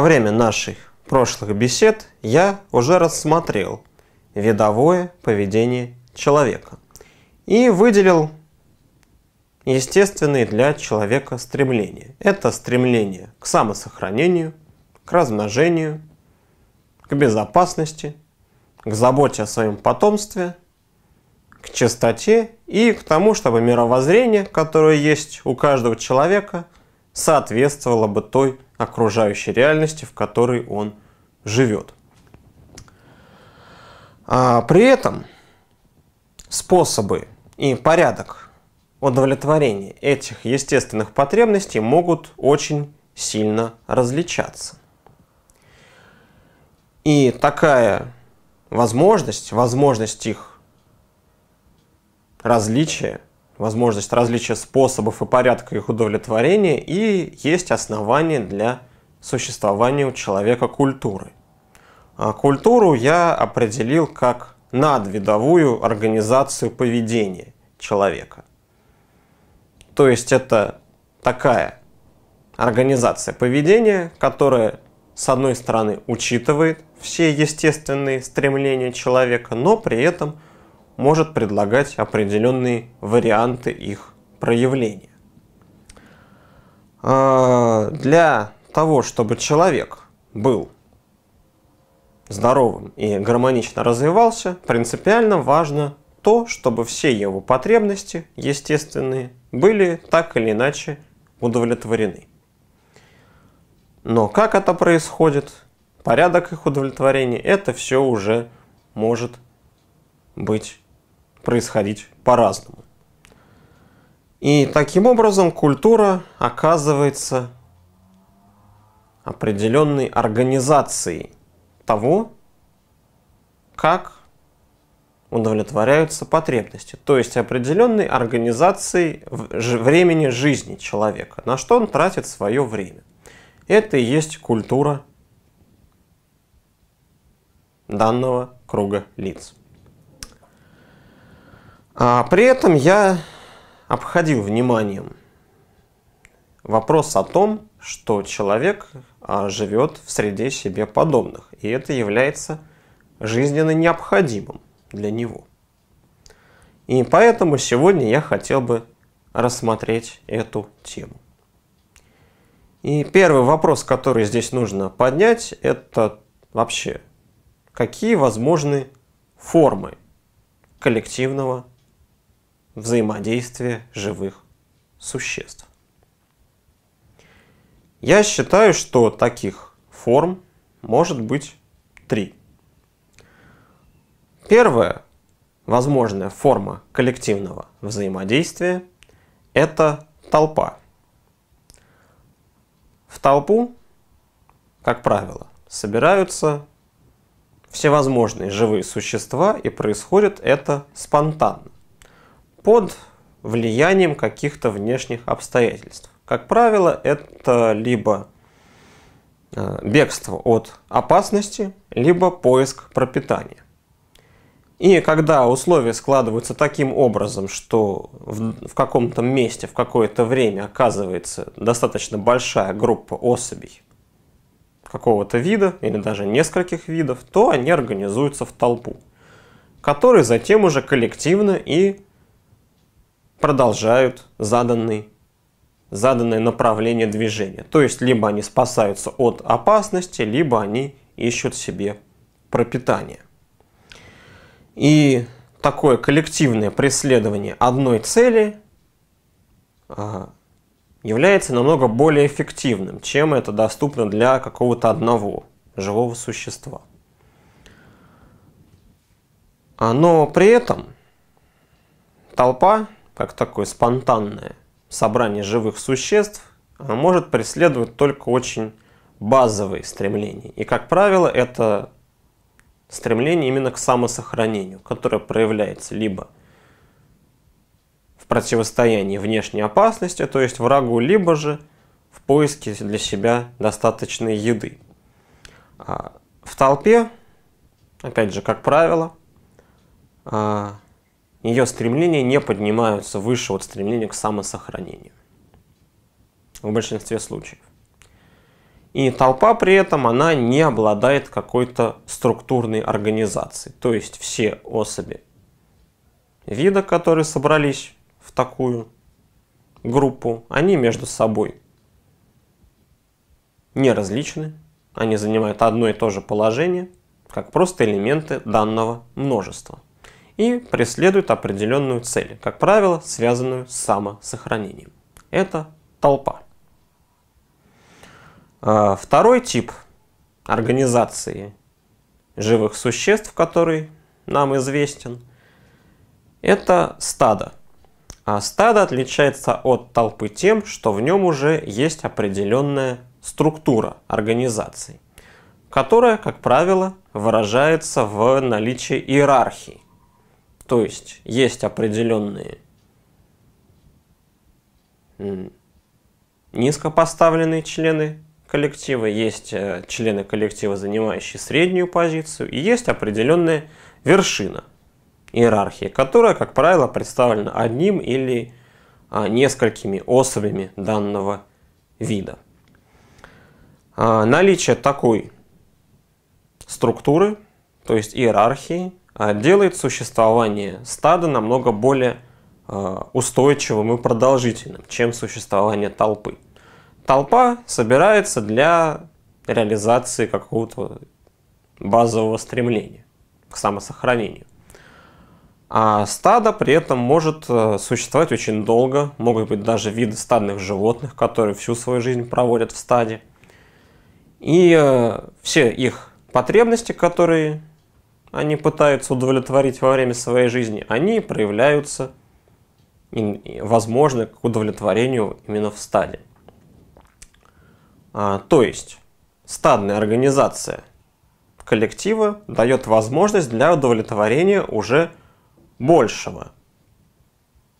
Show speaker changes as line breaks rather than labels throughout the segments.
Во время наших прошлых бесед я уже рассмотрел видовое поведение человека и выделил естественные для человека стремления. Это стремление к самосохранению, к размножению, к безопасности, к заботе о своем потомстве, к чистоте и к тому, чтобы мировоззрение, которое есть у каждого человека, соответствовало бы той окружающей реальности, в которой он живет. А при этом способы и порядок удовлетворения этих естественных потребностей могут очень сильно различаться. И такая возможность, возможность их различия – возможность различия способов и порядка их удовлетворения и есть основание для существования у человека культуры. А культуру я определил как надвидовую организацию поведения человека. То есть это такая организация поведения, которая с одной стороны учитывает все естественные стремления человека, но при этом – может предлагать определенные варианты их проявления. А, для того, чтобы человек был здоровым и гармонично развивался, принципиально важно то, чтобы все его потребности естественные были так или иначе удовлетворены. Но как это происходит, порядок их удовлетворения, это все уже может быть происходить по-разному. И таким образом культура оказывается определенной организацией того, как удовлетворяются потребности, то есть определенной организацией времени жизни человека, на что он тратит свое время. Это и есть культура данного круга лиц. А при этом я обходил вниманием вопрос о том, что человек а, живет в среде себе подобных, и это является жизненно необходимым для него. И поэтому сегодня я хотел бы рассмотреть эту тему. И первый вопрос, который здесь нужно поднять, это вообще, какие возможны формы коллективного взаимодействия живых существ. Я считаю, что таких форм может быть три. Первая возможная форма коллективного взаимодействия – это толпа. В толпу, как правило, собираются всевозможные живые существа, и происходит это спонтанно под влиянием каких-то внешних обстоятельств. Как правило, это либо э, бегство от опасности, либо поиск пропитания. И когда условия складываются таким образом, что в, каком-то месте в какое-то время оказывается достаточно большая группа особей какого-то вида или даже нескольких видов, то они организуются в толпу, которые затем уже коллективно и продолжают заданный, заданное направление движения. То есть, либо они спасаются от опасности, либо они ищут себе пропитание. И такое коллективное преследование одной цели а, является намного более эффективным, чем это доступно для какого-то одного живого существа. А, но при этом толпа как такое спонтанное собрание живых существ, а может преследовать только очень базовые стремления. И, как правило, это стремление именно к самосохранению, которое проявляется либо в противостоянии внешней опасности, то есть врагу, либо же в поиске для себя достаточной еды. А в толпе, опять же, как правило, а, ее стремления не поднимаются выше вот стремления к самосохранению. В большинстве случаев. И толпа при этом, она не обладает какой-то структурной организацией. То есть все особи вида, которые собрались в такую группу, они между собой не различны. Они занимают одно и то же положение, как просто элементы данного множества и преследует определенную цель, как правило, связанную с самосохранением. Это толпа. А, второй тип организации живых существ, который нам известен, это стадо. А стадо отличается от толпы тем, что в нем уже есть определенная структура организации, которая, как правило, выражается в наличии иерархии. То есть есть определенные низкопоставленные члены коллектива, есть э, члены коллектива, занимающие среднюю позицию, и есть определенная вершина иерархии, которая, как правило, представлена одним или а, несколькими особями данного вида. А, наличие такой структуры, то есть иерархии, а, делает существование стада намного более а, устойчивым и продолжительным, чем существование толпы. Толпа собирается для реализации какого-то базового стремления к самосохранению. А стадо при этом может а, существовать очень долго, могут быть даже виды стадных животных, которые всю свою жизнь проводят в стаде. И все их потребности, которые они пытаются удовлетворить во время своей жизни, они проявляются, возможно, к удовлетворению именно в стаде. А, то есть, стадная организация коллектива дает возможность для удовлетворения уже большего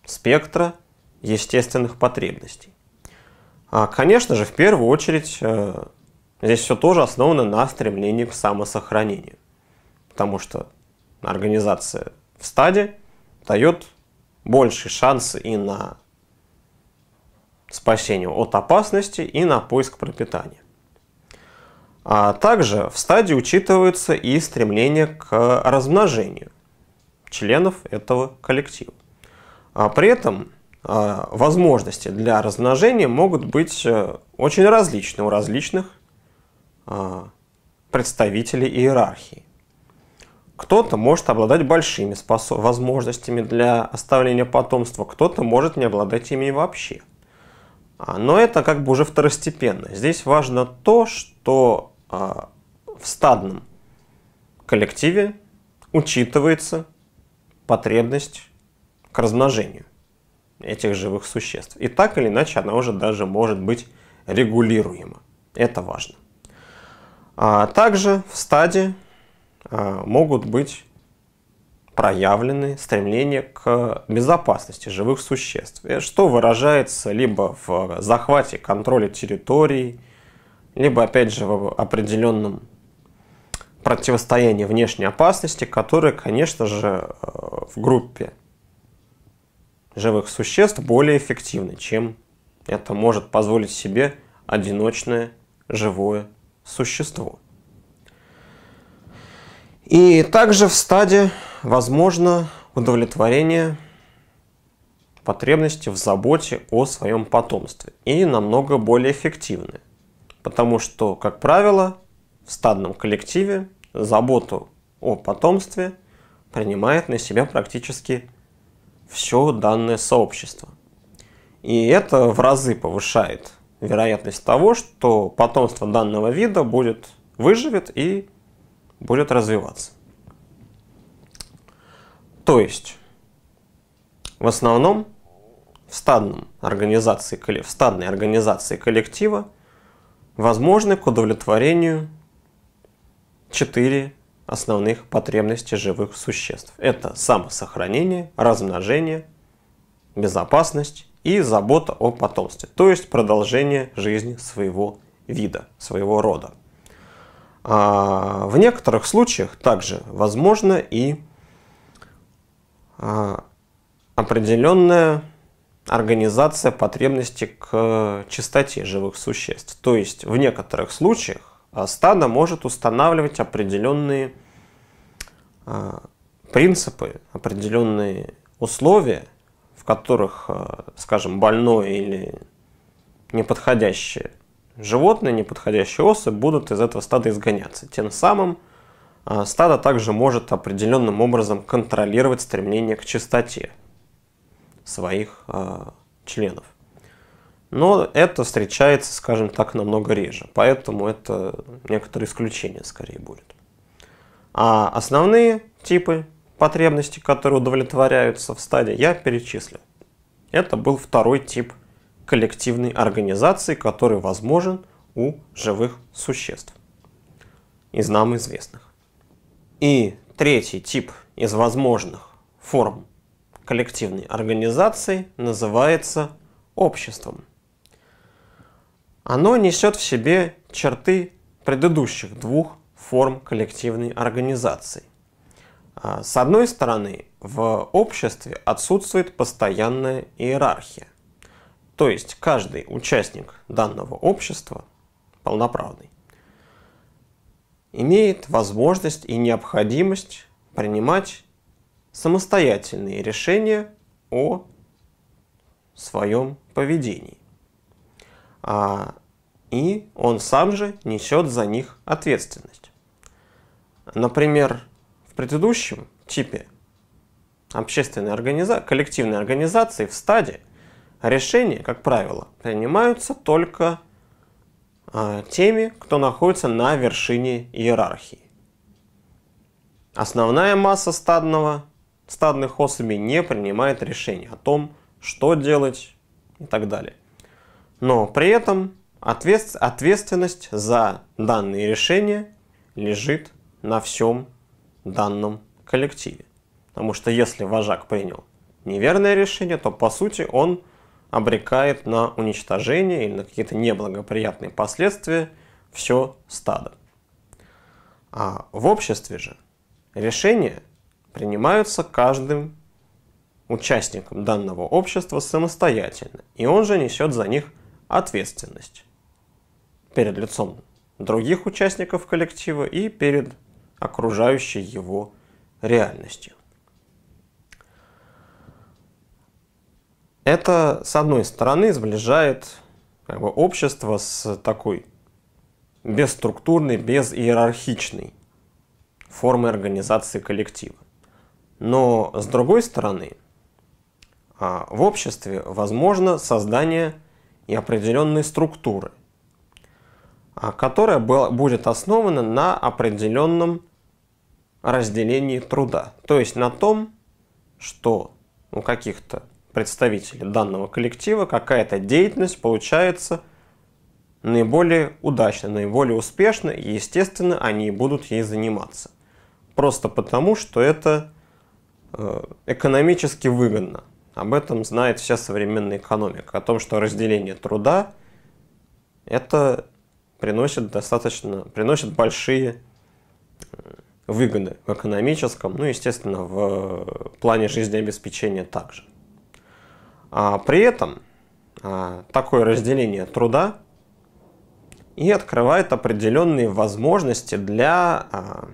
спектра естественных потребностей. А, конечно же, в первую очередь, э, здесь все тоже основано на стремлении к самосохранению потому что организация в стаде дает больше шансы и на спасение от опасности, и на поиск пропитания. А также в стадии учитывается и стремление к размножению членов этого коллектива. А при этом а, возможности для размножения могут быть э, очень различны у различных а, представителей иерархии. Кто-то может обладать большими возможностями для оставления потомства, кто-то может не обладать ими вообще. А, но это как бы уже второстепенно. Здесь важно то, что а, в стадном коллективе учитывается потребность к размножению этих живых существ. И так или иначе она уже даже может быть регулируема. Это важно. А также в стадии а, могут быть проявлены стремление к безопасности живых существ, э, что выражается либо в захвате контроля территорий, либо, опять же, в определенном противостоянии внешней опасности, которое, конечно же, э, в группе живых существ более эффективно, чем это может позволить себе одиночное живое существо. И также в стаде возможно удовлетворение потребности в заботе о своем потомстве и намного более эффективны. Потому что, как правило, в стадном коллективе заботу о потомстве принимает на себя практически все данное сообщество. И это в разы повышает вероятность того, что потомство данного вида будет выживет и будет развиваться. То есть, в основном в, стадном организации, в стадной организации коллектива возможны к удовлетворению четыре основных потребностей живых существ. Это самосохранение, размножение, безопасность и забота о потомстве, то есть продолжение жизни своего вида, своего рода. А в некоторых случаях также возможно и а, определенная организация потребности к чистоте живых существ. То есть в некоторых случаях а, стадо может устанавливать определенные а, принципы, определенные условия, в которых, скажем, больное или неподходящее животные, неподходящие осы, будут из этого стада изгоняться. Тем самым а, стадо также может определенным образом контролировать стремление к чистоте своих а, членов. Но это встречается, скажем так, намного реже, поэтому это некоторое исключение скорее будет. А основные типы потребностей, которые удовлетворяются в стаде, я перечислил. Это был второй тип коллективной организации, который возможен у живых существ из нам известных. И третий тип из возможных форм коллективной организации называется обществом. Оно несет в себе черты предыдущих двух форм коллективной организации. А, с одной стороны, в обществе отсутствует постоянная иерархия. То есть каждый участник данного общества, полноправный, имеет возможность и необходимость принимать самостоятельные решения о своем поведении. А, и он сам же несет за них ответственность. Например, в предыдущем типе общественной организа коллективной организации в стаде – решения, как правило, принимаются только а, теми, кто находится на вершине иерархии. Основная масса стадного, стадных особей не принимает решения о том, что делать и так далее. Но при этом ответ, ответственность за данные решения лежит на всем данном коллективе. Потому что если вожак принял неверное решение, то по сути он обрекает на уничтожение или на какие-то неблагоприятные последствия все стадо. А в обществе же решения принимаются каждым участником данного общества самостоятельно, и он же несет за них ответственность перед лицом других участников коллектива и перед окружающей его реальностью. Это, с одной стороны, сближает как бы, общество с такой бесструктурной, безиерархичной формой организации коллектива. Но, с другой стороны, а, в обществе возможно создание и определенной структуры, а, которая будет основана на определенном разделении труда. То есть на том, что у каких-то представители данного коллектива, какая-то деятельность получается наиболее удачно, наиболее успешно, и, естественно, они будут ей заниматься. Просто потому, что это э, экономически выгодно. Об этом знает вся современная экономика, о том, что разделение труда это приносит достаточно, приносит большие э, выгоды в экономическом, ну, естественно, в плане жизнеобеспечения также. А, при этом а, такое разделение труда и открывает определенные возможности для а,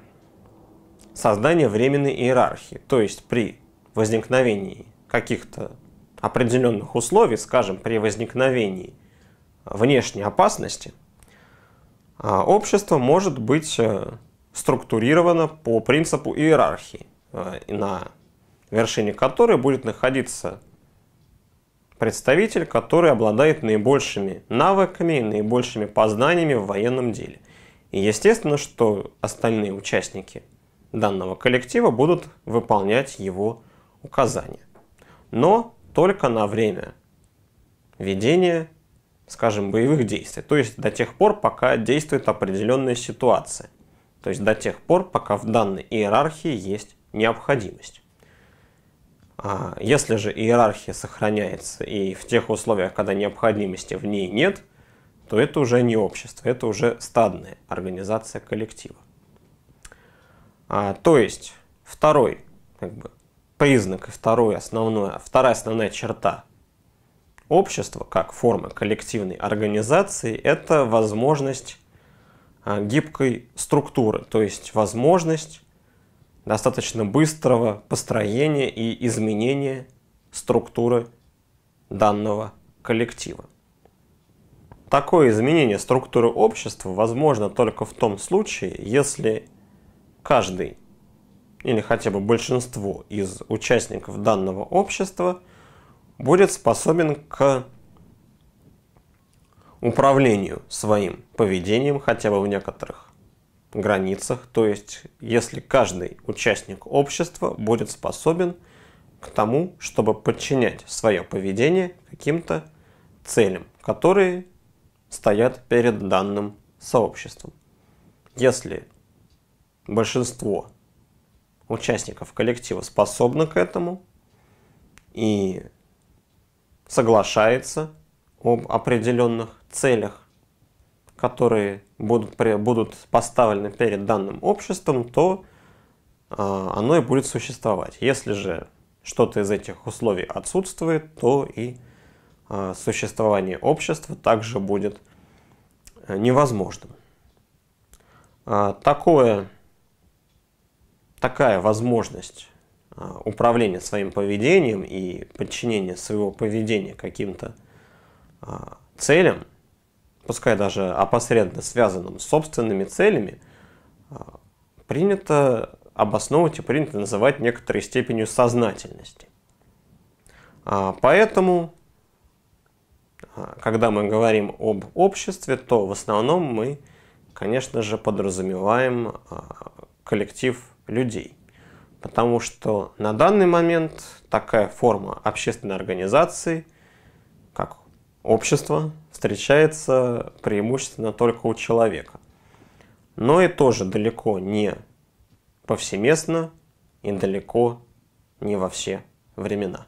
создания временной иерархии. То есть при возникновении каких-то определенных условий, скажем, при возникновении внешней опасности, общество может быть э, структурировано по принципу иерархии, э, на вершине которой будет находиться представитель, который обладает наибольшими навыками наибольшими познаниями в военном деле. И естественно, что остальные участники данного коллектива будут выполнять его указания. Но только на время ведения, скажем, боевых действий. То есть до тех пор, пока действует определенная ситуация. То есть до тех пор, пока в данной иерархии есть необходимость. А, если же иерархия сохраняется и в тех условиях, когда необходимости в ней нет, то это уже не общество, это уже стадная организация коллектива. А, то есть второй как бы, признак и второй основное, вторая основная черта общества как формы коллективной организации – это возможность а, гибкой структуры, то есть возможность достаточно быстрого построения и изменения структуры данного коллектива. Такое изменение структуры общества возможно только в том случае, если каждый или хотя бы большинство из участников данного общества будет способен к управлению своим поведением хотя бы в некоторых границах, то есть если каждый участник общества будет способен к тому, чтобы подчинять свое поведение каким-то целям, которые стоят перед данным сообществом. Если большинство участников коллектива способны к этому и соглашается об определенных целях, которые будут, будут поставлены перед данным обществом, то а, оно и будет существовать. Если же что-то из этих условий отсутствует, то и а, существование общества также будет э, невозможным. А, такое, такая возможность управления своим поведением и подчинения своего поведения каким-то целям – пускай даже опосредованно связанным с собственными целями, а, принято обосновывать и принято называть некоторой степенью сознательности. А, поэтому, а, когда мы говорим об обществе, то в основном мы, конечно же, подразумеваем коллектив людей. Потому что на данный момент такая форма общественной организации, как Общество встречается преимущественно только у человека. Но и тоже далеко не повсеместно и далеко не во все времена.